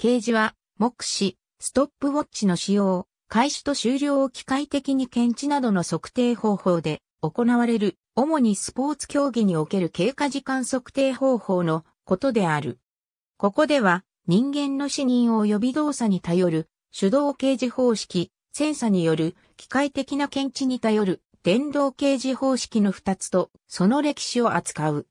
掲示は、目視、ストップウォッチの使用、開始と終了を機械的に検知などの測定方法で行われる、主にスポーツ競技における経過時間測定方法のことである。ここでは、人間の死認及び動作に頼る、手動掲示方式、センサによる機械的な検知に頼る電動掲示方式の2つとその歴史を扱う。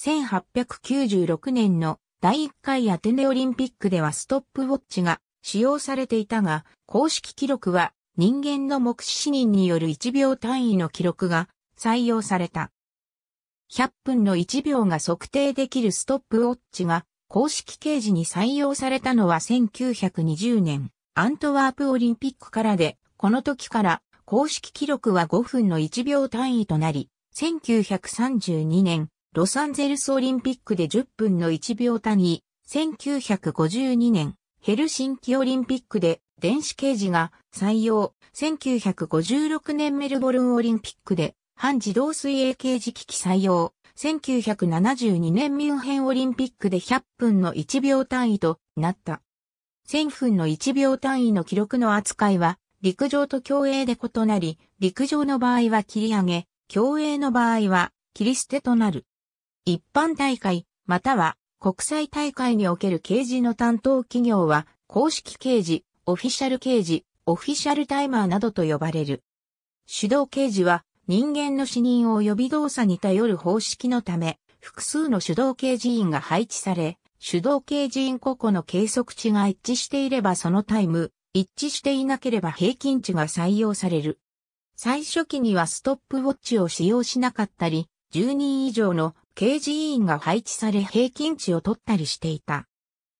1896年の第1回アテネオリンピックではストップウォッチが使用されていたが、公式記録は人間の目視視認による1秒単位の記録が採用された。100分の1秒が測定できるストップウォッチが公式掲示に採用されたのは1920年アントワープオリンピックからで、この時から公式記録は5分の1秒単位となり、1932年ロサンゼルスオリンピックで10分の1秒単位、1952年、ヘルシンキオリンピックで電子掲示が採用、1956年メルボルンオリンピックで半自動水泳掲示機器採用、1972年ミュンヘンオリンピックで100分の1秒単位となった。1000分の1秒単位の記録の扱いは陸上と競泳で異なり、陸上の場合は切り上げ、競泳の場合は切り捨てとなる。一般大会、または国際大会における掲示の担当企業は、公式掲示、オフィシャル掲示、オフィシャルタイマーなどと呼ばれる。主導掲示は、人間の視認を予備動作に頼る方式のため、複数の主導掲示員が配置され、主導掲示員個々の計測値が一致していればそのタイム、一致していなければ平均値が採用される。最初期にはストップウォッチを使用しなかったり、10人以上の刑事委員が配置され平均値を取ったりしていた。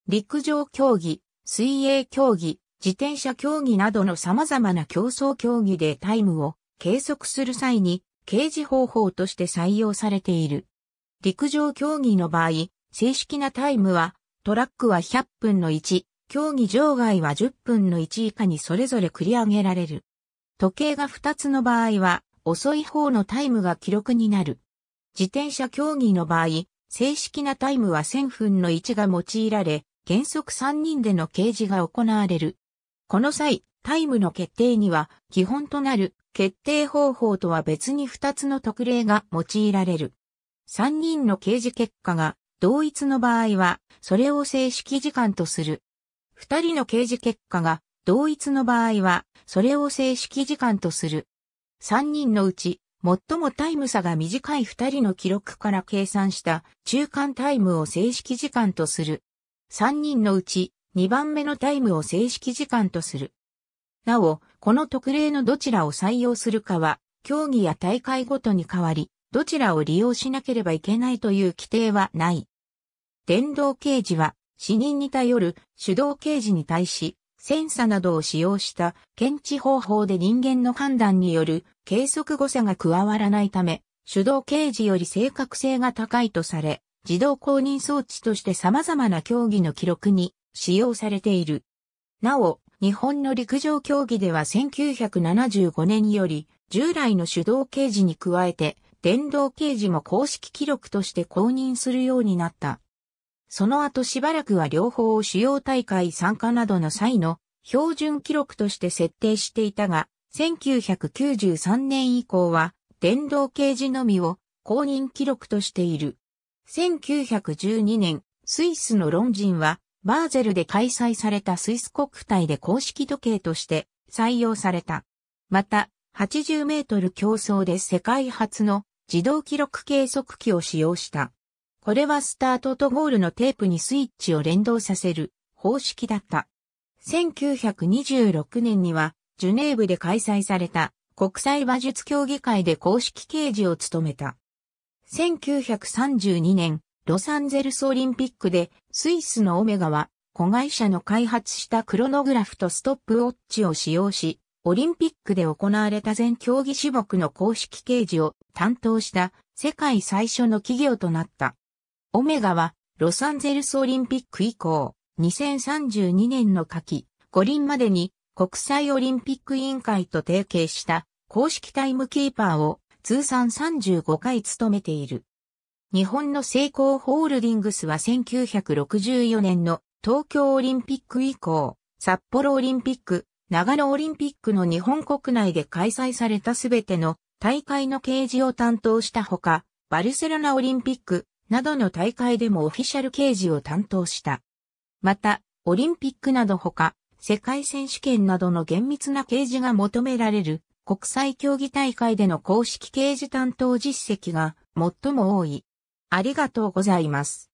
陸上競技、水泳競技、自転車競技などの様々な競争競技でタイムを計測する際に刑事方法として採用されている。陸上競技の場合、正式なタイムはトラックは100分の1、競技場外は10分の1以下にそれぞれ繰り上げられる。時計が2つの場合は遅い方のタイムが記録になる。自転車競技の場合、正式なタイムは1000分の1が用いられ、原則3人での掲示が行われる。この際、タイムの決定には、基本となる決定方法とは別に2つの特例が用いられる。3人の掲示結果が同一の場合は、それを正式時間とする。2人の掲示結果が同一の場合は、それを正式時間とする。3人のうち、最もタイム差が短い2人の記録から計算した中間タイムを正式時間とする。3人のうち2番目のタイムを正式時間とする。なお、この特例のどちらを採用するかは、競技や大会ごとに変わり、どちらを利用しなければいけないという規定はない。電動刑事は、死人に頼る手動刑事に対し、センサなどを使用した検知方法で人間の判断による計測誤差が加わらないため、手動刑事より正確性が高いとされ、自動公認装置として様々な競技の記録に使用されている。なお、日本の陸上競技では1975年より従来の手動刑事に加えて電動刑事も公式記録として公認するようになった。その後しばらくは両方を主要大会参加などの際の標準記録として設定していたが、1993年以降は電動掲示のみを公認記録としている。1912年、スイスのロンジンはバーゼルで開催されたスイス国体で公式時計として採用された。また、80メートル競争で世界初の自動記録計測器を使用した。これはスタートとゴールのテープにスイッチを連動させる方式だった。1926年には、ジュネーブで開催された国際馬術競技会で公式掲示を務めた。1932年、ロサンゼルスオリンピックでスイスのオメガは子会社の開発したクロノグラフとストップウォッチを使用し、オリンピックで行われた全競技種目の公式掲示を担当した世界最初の企業となった。オメガは、ロサンゼルスオリンピック以降、2032年の夏季、五輪までに国際オリンピック委員会と提携した公式タイムキーパーを通算35回務めている。日本の成功ホールディングスは1964年の東京オリンピック以降、札幌オリンピック、長野オリンピックの日本国内で開催されたすべての大会の掲示を担当したほか、バルセロナオリンピック、などの大会でもオフィシャル掲示を担当した。また、オリンピックなどほか、世界選手権などの厳密な掲示が求められる国際競技大会での公式掲示担当実績が最も多い。ありがとうございます。